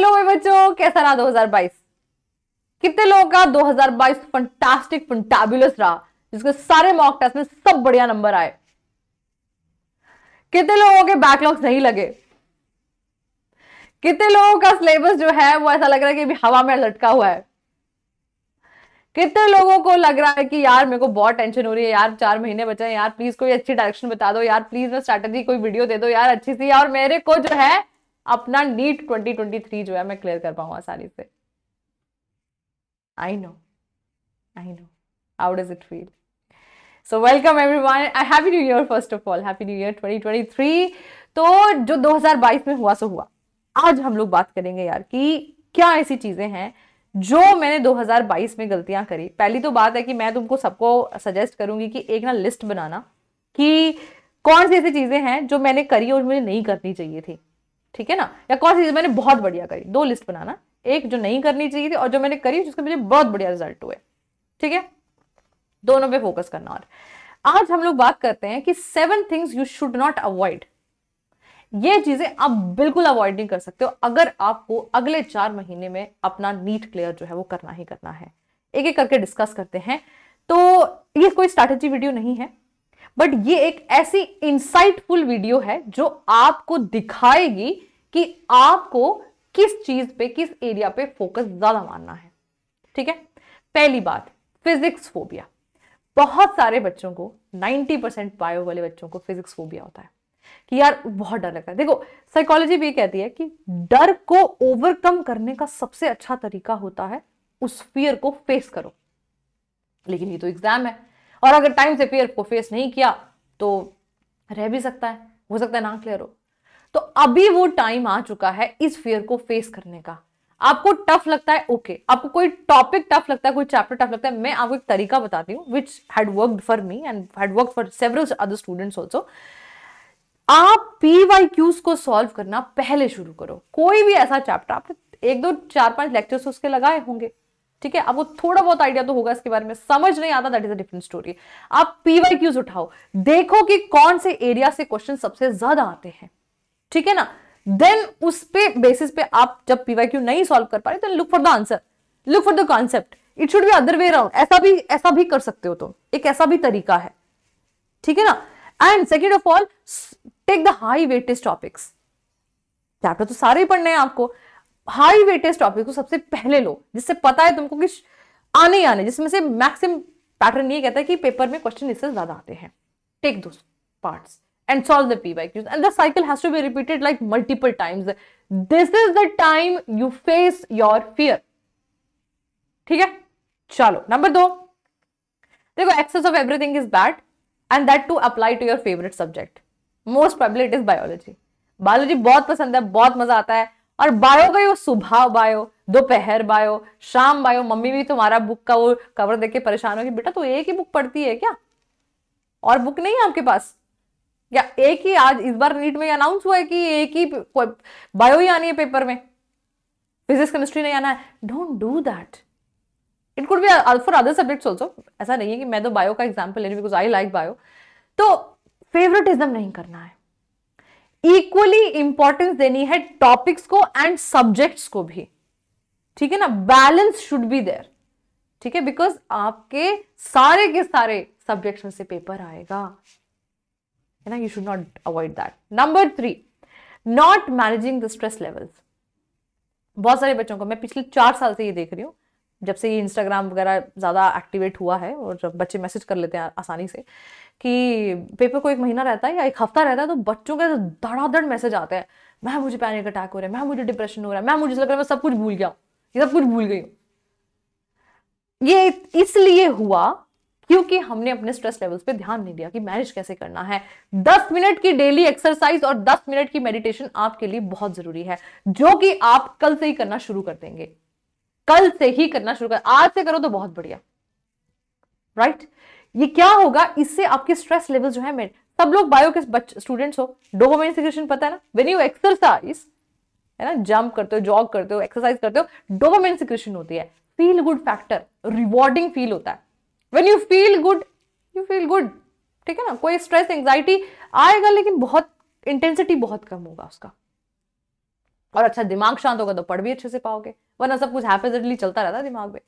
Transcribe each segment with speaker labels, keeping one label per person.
Speaker 1: Hello मेरे बच्चों कैसा रहा 2022 कितने लोगों का 2022 फंटास्टिक फंटाबुलस रहा जिसके सारे मॉक टेस्ट में सब बढ़िया नंबर आए कितने लोगों के बैकलॉग्स नहीं लगे कितने लोगों का सिलेबस जो है वो ऐसा लग रहा है कि हवा में लटका हुआ है कितने लोगों को लग रहा है कि यार मेरे को बहुत टेंशन हो रही है यार चार महीने बचे हैं यार प्लीज कोई अच्छी डायरेक्शन बता दो यार प्लीज मैं स्ट्रैटेजी कोई वीडियो दे दो यार अच्छी सी और मेरे को जो है अपना नीट 2023 जो है मैं क्लियर कर पाऊँ आसानी से I know I know how does it feel so welcome everyone happy new year first of all happy new year 2023 तो जो 2022 में हुआ सो हुआ आज हम लोग बात करेंगे यार कि क्या ऐसी चीज़ें हैं जो मैंने 2022 में गलतियां करी पहली तो बात है कि मैं तुमको सबको सजेस्ट करूंगी कि एक ना लिस्ट बनाना कि कौन सी ऐसी चीज़ें हैं जो मैंने करी और मुझे नहीं करनी चाहिए थी ठीक है ना या कौन सी चीज़ मैंने बहुत बढ़िया करी दो लिस्ट बनाना एक जो नहीं करनी चाहिए थी और जो मैंने करी जिसके मुझे बहुत बढ़िया रिजल्ट हुए ठीक है दोनों पे फोकस करना और आज हम लोग बात करते हैं कि seven things you should not avoid ये चीजें आप बिल्कुल अवॉइड नहीं कर सकते हो अगर आपको अगले चार महीने में अपना नीट क्लियर जो है वो करना ही करना है एक एक करके डिस्कस करते हैं तो ये कोई स्ट्रैटेजी वीडियो नहीं है बट ये एक ऐसी इंसाइटफुल वीडियो है जो आपको दिखाएगी कि आपको किस चीज पे किस एरिया पे फोकस ज्यादा मानना है ठीक है पहली बात फिजिक्स फोबिया बहुत सारे बच्चों को 90 परसेंट बायो वाले बच्चों को फिजिक्स फोबिया होता है कि यार बहुत डर लगता है देखो साइकोलॉजी भी कहती है कि डर को ओवरकम करने का सबसे अच्छा तरीका होता है उस फियर को फेस करो लेकिन ये तो एग्जाम है और अगर टाइम से फियर को फेस नहीं किया तो रह भी सकता है हो सकता है ना क्लियर हो तो अभी वो टाइम आ चुका है इस फियर को फेस करने का आपको टफ लगता है ओके okay. आपको कोई टॉपिक टफ लगता है कोई चैप्टर टफ लगता है मैं आपको एक तरीका बताती हूँ which had work for me and had work for several other students also आप पी वाई क्यूज को सॉल्व करना पहले शुरू करो कोई भी ऐसा चैप्टर आपने एक दो चार पांच लेक्चर्स उसके लगाए होंगे ठीक है अब वो थोड़ा बहुत आइडिया तो होगा इसके बारे में समझ नहीं आता that is a different story आप पीवाई क्यूज उठाओ देखो कि कौन से एरिया से क्वेश्चन सबसे ज्यादा आते हैं ठीक है ना देन उस पे बेसिस पे आप जब पीवाईक्यू नहीं सॉल्व कर पा रहे look for the answer look for the concept it should be other way round ऐसा भी ऐसा भी कर सकते हो तुम तो, एक ऐसा भी तरीका है ठीक है ना and second of all take the high weightage topics chapter तो सारे ही पढ़ने हैं आपको हाई वेटेज टॉपिक को सबसे पहले लो जिससे पता है तुमको कि आने ही आने जिसमें से मैक्सिमम पैटर्न ये कहता है कि पेपर में क्वेश्चन इससे ज्यादा आते हैं टेक दो parts and solve the p by q and the cycle has to be repeated like multiple times this is the time you face your fear theek hai chalo number 2 dekho excess of everything is bad and that to apply to your favorite subject most probably it is biology biology bahut pasand hai bahut maza aata hai और bio का वो सुबह bio दोपहर bio शाम bio mummy भी तुम्हारा book का वो कवर देख के परेशान होगी बेटा तो एक ही बुक पढ़ती है क्या और बुक नहीं है आपके पास या एक ही आज इस बार नीट में अनाउंस हुआ है कि एक ही बायो ही आनी है पेपर में फिजिक्स केमिस्ट्री नहीं आना है don't do that it could be for other subjects also ऐसा नहीं है कि मैं तो बायो का एग्जाम्पल ले रही बिकॉज आई लाइक बायो तो फेवरेटिज्म नहीं करना है इक्वली इंपॉर्टेंस देनी है टॉपिक्स को एंड सब्जेक्ट्स को भी ठीक है ना बैलेंस शुड बी देयर ठीक है बिकॉज आपके सारे के सारे सब्जेक्ट्स में से पेपर आएगा you know you should not avoid that number three not managing the stress levels बहुत सारे बच्चों को मैं पिछले चार साल से ये देख रही हूँ जब से ये इंस्टाग्राम वगैरह ज़्यादा एक्टिवेट हुआ है और जब बच्चे मैसेज कर लेते हैं आसानी से कि पेपर को एक महीना रहता है या एक हफ्ता रहता है तो बच्चों के धड़ाधड़ मैसेज आते हैं मैं मुझे पैनिक अटैक हो रहा है मैं मुझे डिप्रेशन हो रहा है मैं मुझे लग रहा है मैं सब कुछ भूल गया हूँ ये सब कुछ भूल गई हूँ ये इसलिए हुआ क्योंकि हमने अपने स्ट्रेस लेवल्स पे ध्यान नहीं दिया कि मैनेज कैसे करना है दस मिनट की डेली एक्सरसाइज और दस मिनट की मेडिटेशन आपके लिए बहुत जरूरी है जो कि आप कल से ही करना शुरू कर देंगे कल से ही करना शुरू कर आज से करो तो बहुत बढ़िया राइट ये क्या होगा इससे आपके स्ट्रेस लेवल जो है मेरे सब लोग बायो के स्टूडेंट्स हो डोपामाइन सिक्रेशन पता है ना वेन यू एक्सरसाइज है ना जंप करते हो जॉग करते हो एक्सरसाइज करते हो डोपामाइन सिक्रेशन होती है feel good factor rewarding feel होता है when you feel good you feel good ठीक है ना कोई स्ट्रेस एंग्जाइटी आएगा लेकिन बहुत इंटेंसिटी बहुत कम होगा उसका और अच्छा दिमाग शांत होगा तो पढ़ भी अच्छे से पाओगे वरना सब कुछ हैपेजडली चलता रहता है दिमाग में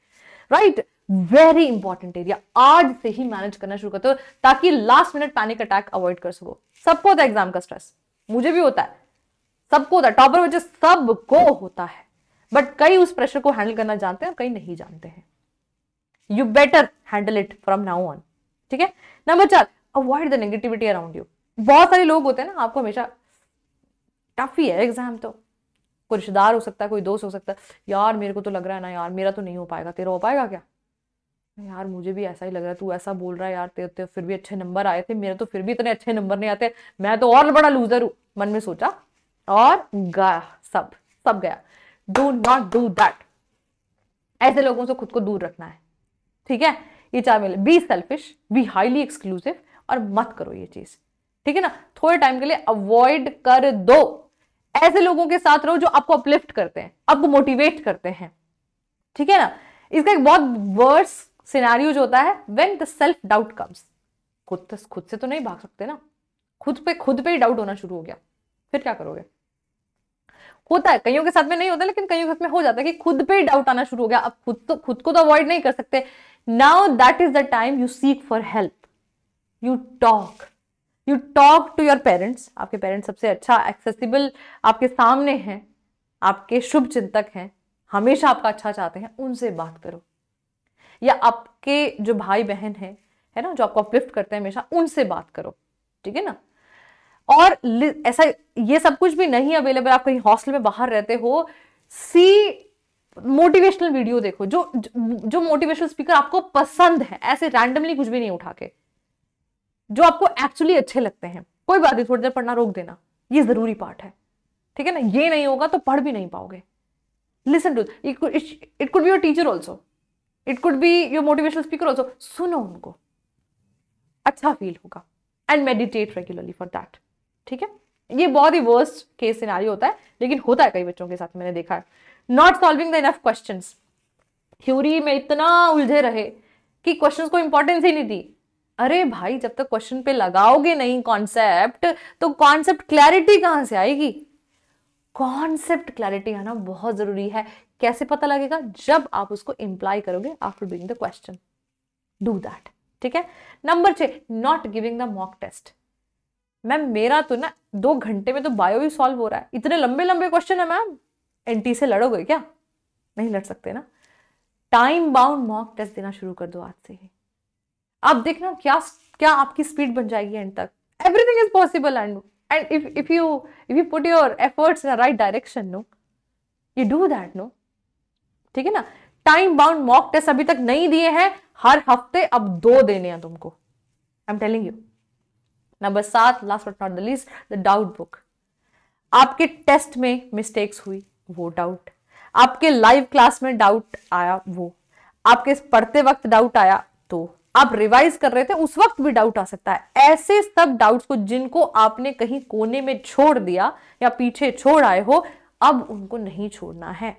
Speaker 1: राइट वेरी इंपॉर्टेंट एरिया आज से ही मैनेज करना शुरू करते हो ताकि last minute panic attack avoid कर सको सबको होता है एग्जाम का स्ट्रेस मुझे भी होता है सबको होता है टॉपर बच्चे सबको होता है बट कई उस प्रेशर को हैंडल करना जानते हैं और कई नहीं जानते हैं you better handle it from now on ठीक है नंबर चार avoid the negativity around you बहुत सारे लोग होते हैं ना आपको हमेशा टफ ही है एग्जाम तो कोई रिश्तेदार हो सकता है कोई दोस्त हो सकता है यार मेरे को तो लग रहा है ना यार मेरा तो नहीं हो पाएगा तेरा हो पाएगा क्या यार मुझे भी ऐसा ही लग रहा है तू ऐसा बोल रहा है यार तेरे ते तो फिर भी अच्छे नंबर आए थे मेरे तो फिर भी इतने अच्छे नंबर नहीं आते मैं तो और बड़ा लूजर हूं मन में सोचा और गया सब सब गया डू नॉट डू दैट ऐसे लोगों से खुद को दूर रखना है ठीक है ये चार मिले be selfish be highly exclusive और मत करो ये चीज ठीक है ना थोड़े टाइम के लिए अवॉइड कर दो ऐसे लोगों के साथ रहो जो आपको अपलिफ्ट करते हैं आपको मोटिवेट करते हैं ठीक है ना इसका एक बहुत वर्स सिनारियो जो होता है when the self doubt comes खुद तो, खुद से तो नहीं भाग सकते ना खुद पे खुद पे ही डाउट होना शुरू हो गया फिर क्या करोगे होता है कईयों के साथ में नहीं होता लेकिन कईयों के साथ में हो जाता है कि खुद पे ही डाउट आना शुरू हो गया अब खुद तो खुद को तो अवॉइड नहीं कर सकते now that is the time you seek for help you talk you talk to your parents आपके पेरेंट्स सबसे अच्छा एक्सेसिबल आपके सामने हैं आपके शुभ चिंतक हैं हमेशा आपका अच्छा चाहते हैं उनसे बात करो या आपके जो भाई बहन हैं है ना जो आपको अपलिफ्ट करते हैं हमेशा उनसे बात करो ठीक है ना और ऐसा ये सब कुछ भी नहीं अवेलेबल आप कहीं हॉस्टल में बाहर रहते हो सी मोटिवेशनल वीडियो देखो जो जो मोटिवेशनल स्पीकर आपको पसंद है ऐसे रैंडमली कुछ भी नहीं उठा के जो आपको एक्चुअली अच्छे लगते हैं कोई बात नहीं थोड़ी देर पढ़ना रोक देना ये जरूरी पार्ट है ठीक है ना ये नहीं होगा तो पढ़ भी नहीं पाओगे listen to it could be your teacher also it could be your motivational speaker also सुनो उनको अच्छा फील होगा and meditate regularly for that ठीक है ये बहुत ही वर्स्ट केस सिनारी होता है लेकिन होता है कई बच्चों के साथ मैंने देखा है not solving the enough question theory में इतना उलझे रहे कि क्वेश्चन को इंपॉर्टेंस ही नहीं दी अरे भाई जब तक क्वेश्चन पे लगाओगे नहीं कॉन्सेप्ट तो कॉन्सेप्ट क्लैरिटी कहां से आएगी कॉन्सेप्ट क्लैरिटी आना बहुत जरूरी है कैसे पता लगेगा जब आप उसको इंप्लाई करोगे after doing the question do that ठीक है नंबर छ not giving the mock test ma'am मेरा तो ना दो घंटे में तो बायो ही सॉल्व हो रहा है इतने लंबे लंबे क्वेश्चन है मैम एंटी से लड़ोगे क्या नहीं लड़ सकते ना टाइम बाउंड मॉक टेस्ट देना शुरू कर दो आज से ही आप देखना क्या क्या आपकी स्पीड बन जाएगी एंड तक everything is possible and and if if you if you put your efforts in right direction no you do that no ठीक है ना टाइम बाउंड मॉक टेस्ट अभी तक नहीं दिए हैं हर हफ्ते अब दो देने हैं तुमको I am telling you number सात last but not the least the doubt book आपके टेस्ट में मिस्टेक्स हुई वो डाउट आपके लाइव क्लास में डाउट आया वो आपके पढ़ते वक्त डाउट आया तो आप रिवाइज कर रहे थे उस वक्त भी डाउट आ सकता है ऐसे सब डाउट्स को जिनको आपने कहीं कोने में छोड़ दिया या पीछे छोड़ आए हो अब उनको नहीं छोड़ना है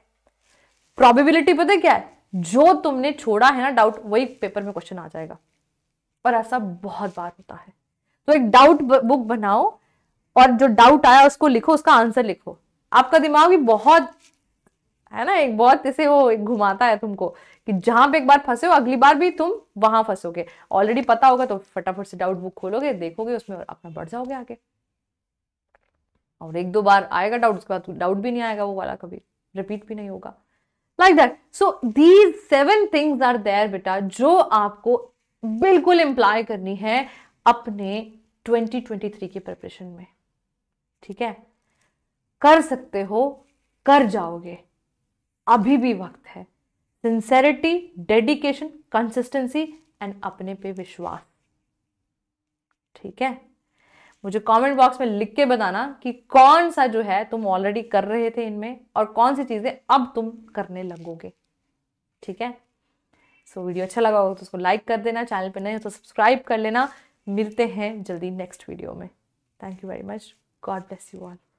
Speaker 1: प्रोबेबिलिटी पता क्या है जो तुमने छोड़ा है ना डाउट वही पेपर में क्वेश्चन आ जाएगा और ऐसा बहुत बार होता है तो एक डाउट बुक बनाओ और जो डाउट आया उसको लिखो उसका आंसर लिखो आपका दिमाग भी बहुत है ना एक बहुत ऐसे वो घुमाता है तुमको कि जहां पे एक बार फंसे हो अगली बार भी तुम वहां फंसोगे ऑलरेडी पता होगा तो फटाफट से डाउट बुक खोलोगे देखोगे उसमें अपना बढ़ जाओगे आगे और एक दो बार आएगा डाउट उसके बाद डाउट भी नहीं आएगा वो वाला कभी रिपीट भी नहीं होगा like that so these seven things are there बेटा जो आपको बिल्कुल इम्प्लाय करनी है अपने 2023 के प्रिपरेशन में ठीक है कर सकते हो कर जाओगे अभी भी वक्त है सिंसेरिटी डेडिकेशन कंसिस्टेंसी एंड अपने पे विश्वास ठीक है मुझे कमेंट बॉक्स में लिख के बताना कि कौन सा जो है तुम ऑलरेडी कर रहे थे इनमें और कौन सी चीज़ें अब तुम करने लगोगे ठीक है सो so, वीडियो अच्छा लगा होगा तो उसको लाइक कर देना चैनल पर नहीं हो तो सब्सक्राइब कर लेना मिलते हैं जल्दी नेक्स्ट वीडियो में thank you very much God bless you all